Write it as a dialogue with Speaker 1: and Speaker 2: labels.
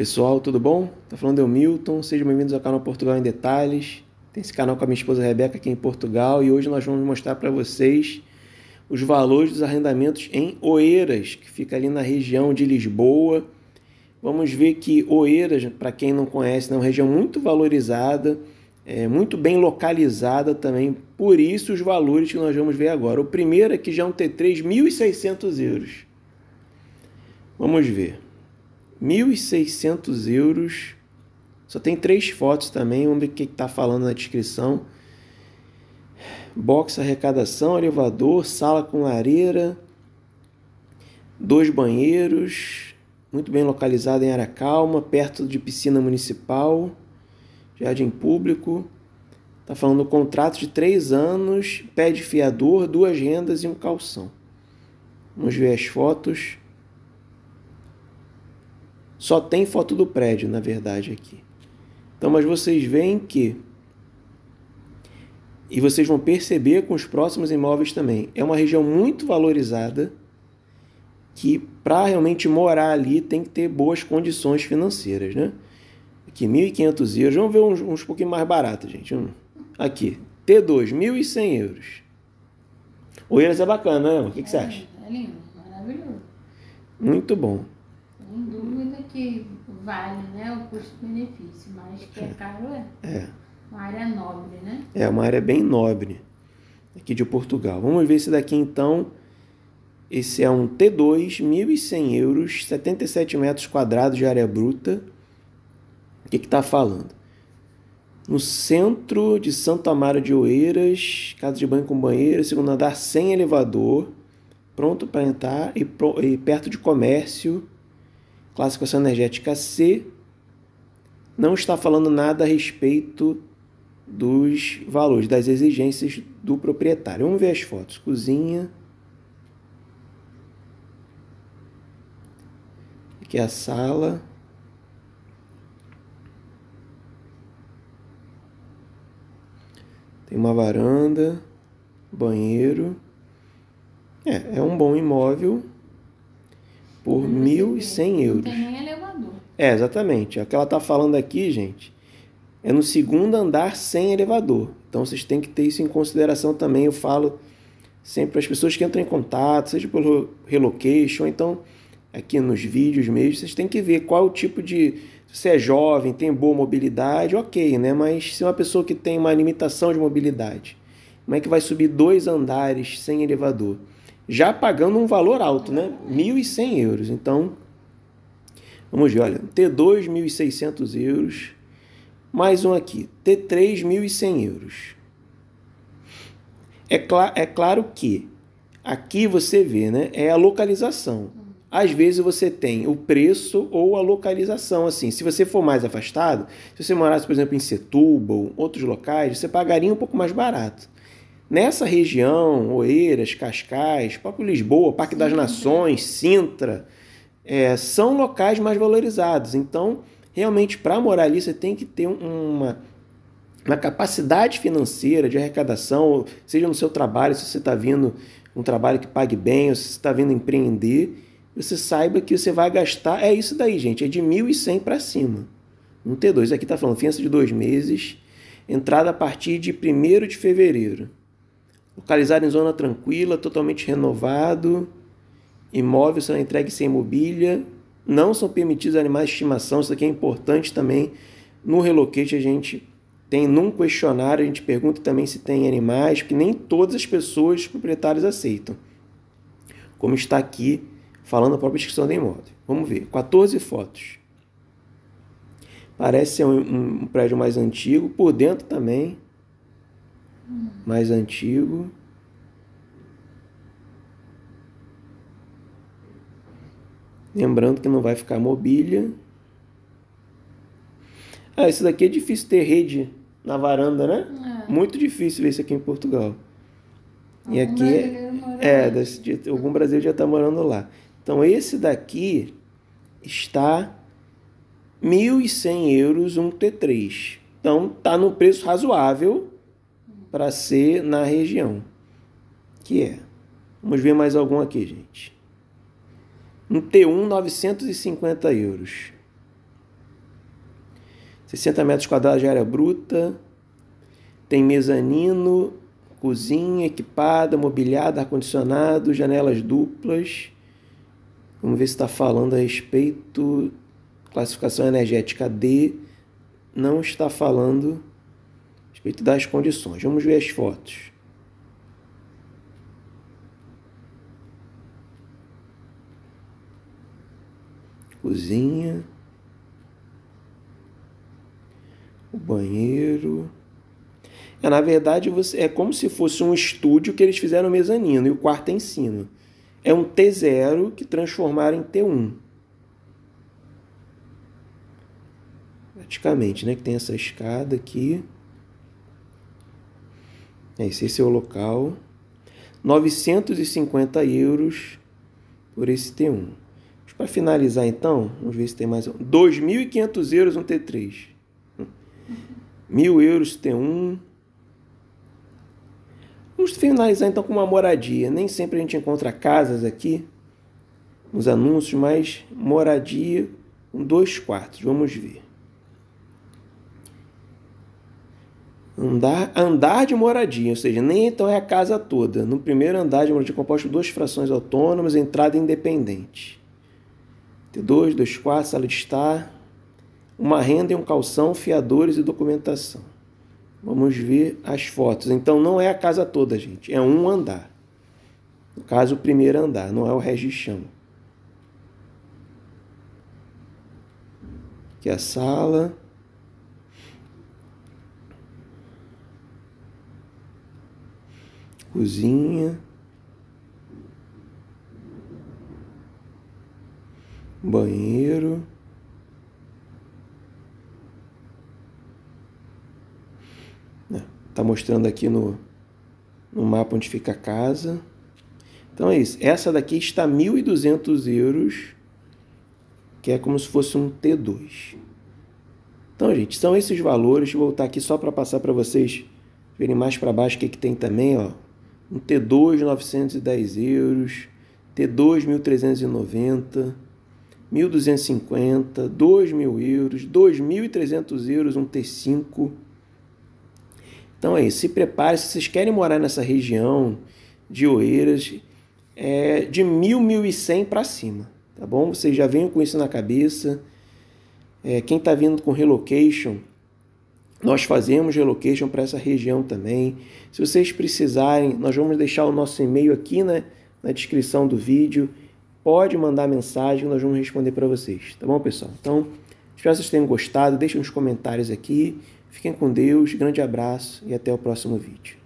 Speaker 1: Pessoal, tudo bom? Tá falando eu, é Milton. Sejam bem-vindos ao canal Portugal em Detalhes. Tem esse canal com a minha esposa Rebeca aqui em Portugal e hoje nós vamos mostrar para vocês os valores dos arrendamentos em Oeiras, que fica ali na região de Lisboa. Vamos ver que Oeiras, para quem não conhece, né, é uma região muito valorizada, é muito bem localizada também, por isso os valores que nós vamos ver agora. O primeiro aqui já é um T3, 1.600 euros. Vamos ver. 1.600 euros. Só tem três fotos também, vamos ver o que está falando na descrição. Box arrecadação, elevador, sala com lareira, dois banheiros, muito bem localizado em calma, perto de piscina municipal, jardim público. Está falando contrato de três anos, pé de fiador, duas rendas e um calção. Vamos ver as fotos. Só tem foto do prédio, na verdade, aqui. Então, mas vocês veem que. E vocês vão perceber com os próximos imóveis também. É uma região muito valorizada que, para realmente morar ali, tem que ter boas condições financeiras, né? Aqui, 1.500 euros. Vamos ver uns, uns pouquinho mais baratos, gente. Hum. Aqui, T2, 1.100 euros. O Oeiras é bacana, né? O que, é, que você é, acha? É lindo, maravilhoso. Muito bom sem dúvida que vale né, o custo-benefício, mas que é, é caro é. É. Uma área nobre, né? É, uma área bem nobre aqui de Portugal. Vamos ver esse daqui então. Esse é um T2, 1.100 euros, 77 metros quadrados de área bruta. O que está falando? No centro de Santo Amaro de Oeiras, casa de banho com banheiro, segundo andar sem elevador, pronto para entrar e, pro, e perto de comércio, classificação energética C, não está falando nada a respeito dos valores, das exigências do proprietário. Vamos ver as fotos. Cozinha. Aqui é a sala. Tem uma varanda, banheiro. É, é um bom imóvel por 1.100 euros. Não tem nem elevador. É, exatamente. O que ela está falando aqui, gente, é no segundo andar sem elevador. Então vocês têm que ter isso em consideração também. Eu falo sempre para as pessoas que entram em contato, seja pelo relocation, então aqui nos vídeos mesmo, vocês têm que ver qual o tipo de. Se você é jovem, tem boa mobilidade, ok, né? Mas se é uma pessoa que tem uma limitação de mobilidade, como é que vai subir dois andares sem elevador? já pagando um valor alto, né? 1.100 euros. Então, vamos ver, olha, T2, 1.600 euros, mais um aqui, T3, 1.100 euros. É, cl é claro que aqui você vê, né? É a localização. Às vezes você tem o preço ou a localização. Assim, se você for mais afastado, se você morasse, por exemplo, em Setúbal, outros locais, você pagaria um pouco mais barato. Nessa região, Oeiras, Cascais, próprio Lisboa, Parque Sim. das Nações, Sintra, é, são locais mais valorizados. Então, realmente, para morar ali, você tem que ter uma, uma capacidade financeira de arrecadação, seja no seu trabalho, se você está vindo um trabalho que pague bem, ou se você está vindo empreender, você saiba que você vai gastar. É isso daí, gente, é de 1.100 para cima. Um T2, aqui está falando fiança de dois meses, entrada a partir de 1 de fevereiro. Localizado em zona tranquila, totalmente renovado, imóvel são entregue sem mobília, não são permitidos animais de estimação, isso aqui é importante também. No Relocate a gente tem num questionário, a gente pergunta também se tem animais, que nem todas as pessoas proprietários aceitam. Como está aqui falando a própria descrição do imóvel. Vamos ver, 14 fotos. Parece ser um, um, um prédio mais antigo, por dentro também mais antigo. Lembrando que não vai ficar mobília. Ah, esse daqui é difícil ter rede na varanda, né? É. Muito difícil ver isso aqui em Portugal. Algum e aqui é, é, algum brasileiro já está morando lá. Então esse daqui está 1.100 euros um T3. Então tá no preço razoável para ser na região, que é. Vamos ver mais algum aqui, gente. Um T1, 950 euros. 60 metros quadrados de área bruta. Tem mezanino, cozinha equipada, mobiliada, ar-condicionado, janelas duplas. Vamos ver se está falando a respeito. Classificação energética D. Não está falando respeito tipo, das condições. Vamos ver as fotos. Cozinha. O banheiro. É, na verdade, você, é como se fosse um estúdio que eles fizeram mezanino e o quarto é em cima. É um T0 que transformaram em T1. Praticamente, né? Que tem essa escada aqui. Esse, é esse é o local. 950 euros por esse T1. Para finalizar, então, vamos ver se tem mais. 2.500 euros um T3. 1.000 euros T1. Vamos finalizar, então, com uma moradia. Nem sempre a gente encontra casas aqui nos anúncios, mas moradia com dois quartos. Vamos ver. Andar, andar de moradia, ou seja, nem então é a casa toda. No primeiro andar de moradia composto de duas frações autônomas, entrada independente. T2, 2 quartos, sala de estar, uma renda e um calção, fiadores e documentação. Vamos ver as fotos. Então não é a casa toda, gente, é um andar. No caso, o primeiro andar, não é o chão. Aqui é a sala. cozinha, banheiro, é, tá mostrando aqui no, no mapa onde fica a casa. Então é isso. Essa daqui está 1.200 euros, que é como se fosse um T2. Então, gente, são esses valores. Vou voltar aqui só para passar para vocês verem mais para baixo o que, que tem também, ó um T2 910 euros, T2 1390, 1250, 2000 euros, 2300 euros um T5. Então é isso, se prepare se vocês querem morar nessa região de Oeiras, é de 1000, 1100 para cima, tá bom? Vocês já venham com isso na cabeça. É, quem está vindo com relocation, nós fazemos relocation para essa região também. Se vocês precisarem, nós vamos deixar o nosso e-mail aqui na, né, na descrição do vídeo. Pode mandar mensagem, nós vamos responder para vocês, tá bom, pessoal? Então, espero que vocês tenham gostado. Deixem os comentários aqui. Fiquem com Deus, grande abraço e até o próximo vídeo.